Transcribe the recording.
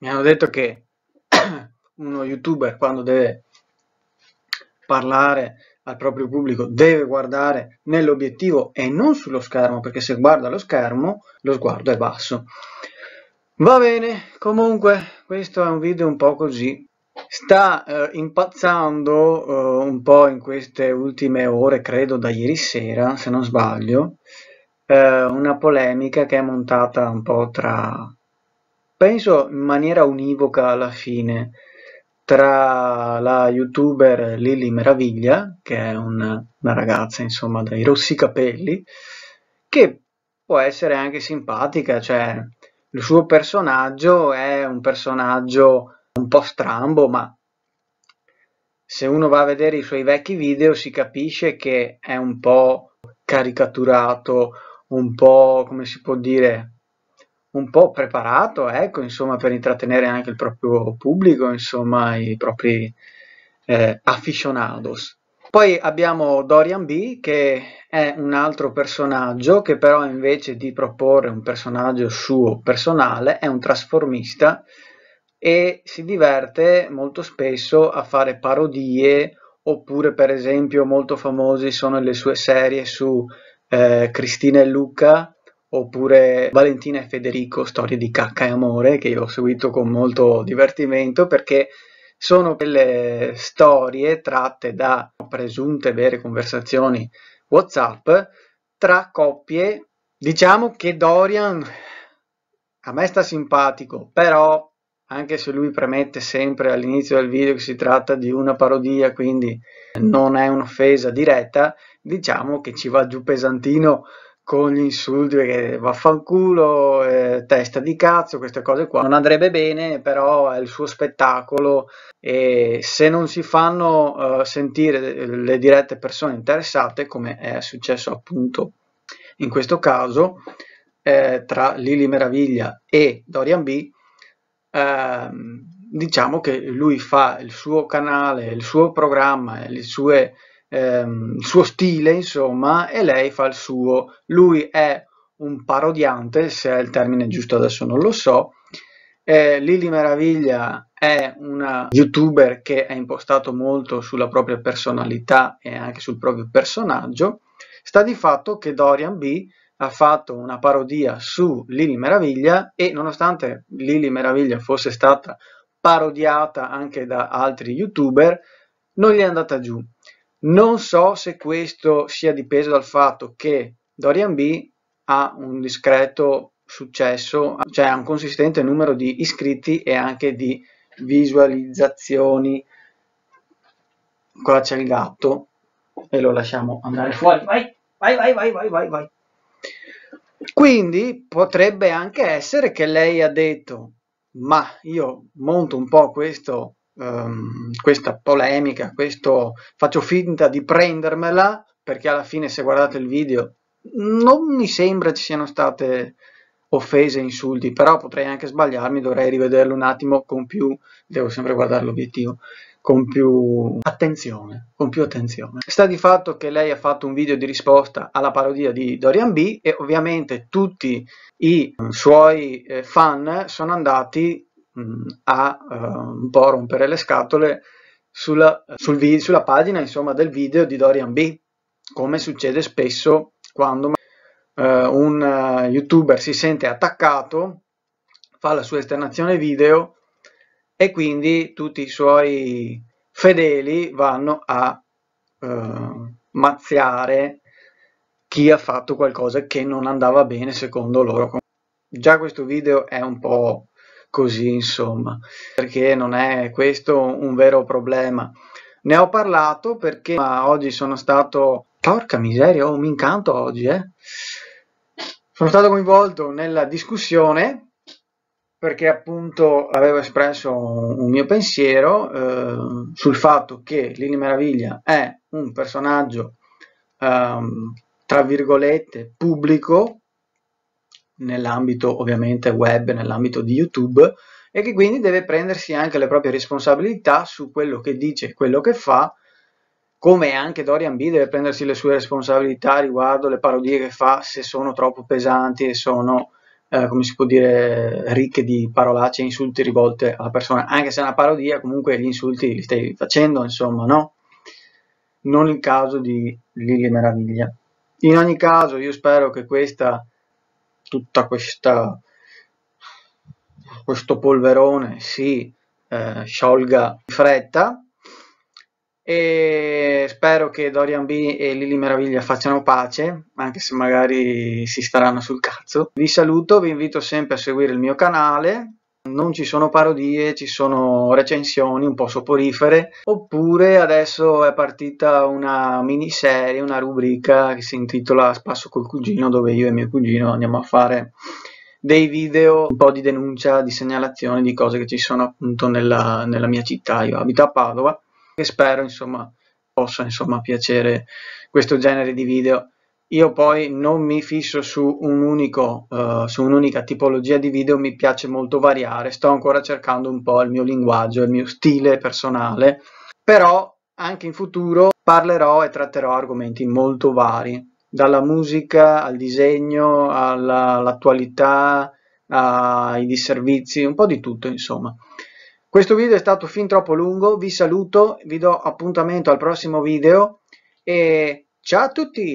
mi hanno detto che uno youtuber quando deve parlare al proprio pubblico deve guardare nell'obiettivo e non sullo schermo perché se guarda lo schermo lo sguardo è basso va bene comunque questo è un video un po' così sta eh, impazzando eh, un po' in queste ultime ore credo da ieri sera se non sbaglio eh, una polemica che è montata un po' tra penso in maniera univoca alla fine tra la youtuber Lily Meraviglia, che è una, una ragazza insomma dai rossi capelli, che può essere anche simpatica, cioè il suo personaggio è un personaggio un po' strambo, ma se uno va a vedere i suoi vecchi video si capisce che è un po' caricaturato, un po' come si può dire, un po' preparato, ecco, insomma, per intrattenere anche il proprio pubblico, insomma, i propri eh, aficionados. Poi abbiamo Dorian B, che è un altro personaggio che però invece di proporre un personaggio suo personale è un trasformista e si diverte molto spesso a fare parodie oppure per esempio molto famosi sono le sue serie su eh, Cristina e Luca oppure Valentina e Federico, storie di cacca e amore, che io ho seguito con molto divertimento perché sono delle storie tratte da presunte vere conversazioni WhatsApp tra coppie. Diciamo che Dorian a me sta simpatico, però anche se lui premette sempre all'inizio del video che si tratta di una parodia, quindi non è un'offesa diretta, diciamo che ci va giù pesantino con gli insulti perché vaffanculo, eh, testa di cazzo, queste cose qua. Non andrebbe bene, però è il suo spettacolo e se non si fanno eh, sentire eh, le dirette persone interessate, come è successo appunto in questo caso eh, tra Lili Meraviglia e Dorian B, ehm, diciamo che lui fa il suo canale, il suo programma, le sue ehm, suo stile, insomma, e lei fa il suo. Lui è un parodiante, se è il termine giusto adesso non lo so. Eh, Lili Meraviglia è una youtuber che ha impostato molto sulla propria personalità e anche sul proprio personaggio. Sta di fatto che Dorian B ha fatto una parodia su Lily Meraviglia e nonostante Lily Meraviglia fosse stata parodiata anche da altri youtuber, non gli è andata giù. Non so se questo sia dipeso dal fatto che Dorian B ha un discreto successo, cioè ha un consistente numero di iscritti e anche di visualizzazioni. Qua c'è il gatto e lo lasciamo andare fuori. Vai, vai, vai, vai, vai, vai. vai. Quindi potrebbe anche essere che lei ha detto, ma io monto un po' questo um, questa polemica, questo faccio finta di prendermela, perché alla fine se guardate il video non mi sembra ci siano state offese, insulti, però potrei anche sbagliarmi, dovrei rivederlo un attimo con più, devo sempre guardare l'obiettivo, con più attenzione, con più attenzione. Sta di fatto che lei ha fatto un video di risposta alla parodia di Dorian B e ovviamente tutti i suoi eh, fan sono andati mh, a uh, eh, un po' rompere le scatole sulla, sul vi- sulla pagina insomma, del video di Dorian B, come succede spesso quando uh, un uh, youtuber si sente attaccato, fa la sua esternazione video e quindi tutti i suoi fedeli vanno a mazziare chi ha fatto qualcosa che non andava bene secondo loro. Già questo video è un po' così, insomma, perché non è questo un vero problema. Ne ho parlato perché oggi sono stato, porca miseria, oh, mi incanto oggi, eh. Sono stato coinvolto nella discussione perché appunto avevo espresso un mio pensiero eh, sul fatto che Lili Meraviglia è un personaggio, ehm, tra virgolette, pubblico, nell'ambito ovviamente web, nell'ambito di YouTube e che quindi deve prendersi anche le proprie responsabilità su quello che dice e quello che fa, come anche Dorian B deve prendersi le sue responsabilità riguardo le parodie che fa se sono troppo pesanti e sono, eh, come si può dire, ricche di parolacce e insulti rivolte alla persona, anche se è una parodia, comunque gli insulti li stai facendo, insomma, no? Non il caso di Lili Meraviglia. In ogni caso, io spero che questa tutta questa questo polverone si eh, sciolga in fretta e spero che Dorian B e Lili Meraviglia facciano pace anche se magari si staranno sul cazzo vi saluto vi invito sempre a seguire il mio canale non ci sono parodie, ci sono recensioni un po' soporifere, oppure adesso è partita una miniserie, una rubrica che si intitola Spasso col cugino, dove io e mio cugino andiamo a fare dei video un po' di denuncia, di segnalazione di cose che ci sono appunto nella, nella mia città, io abito a Padova, e spero insomma possa insomma piacere questo genere di video. Io poi non mi fisso su un unico, uh, su un'unica tipologia di video, mi piace molto variare, sto ancora cercando un po' il mio linguaggio, il mio stile personale, però anche in futuro parlerò e tratterò argomenti molto vari, dalla musica al disegno, all'attualità, ai disservizi, un po' di tutto insomma. Questo video è stato fin troppo lungo, vi saluto, vi do appuntamento al prossimo video e ciao a tutti!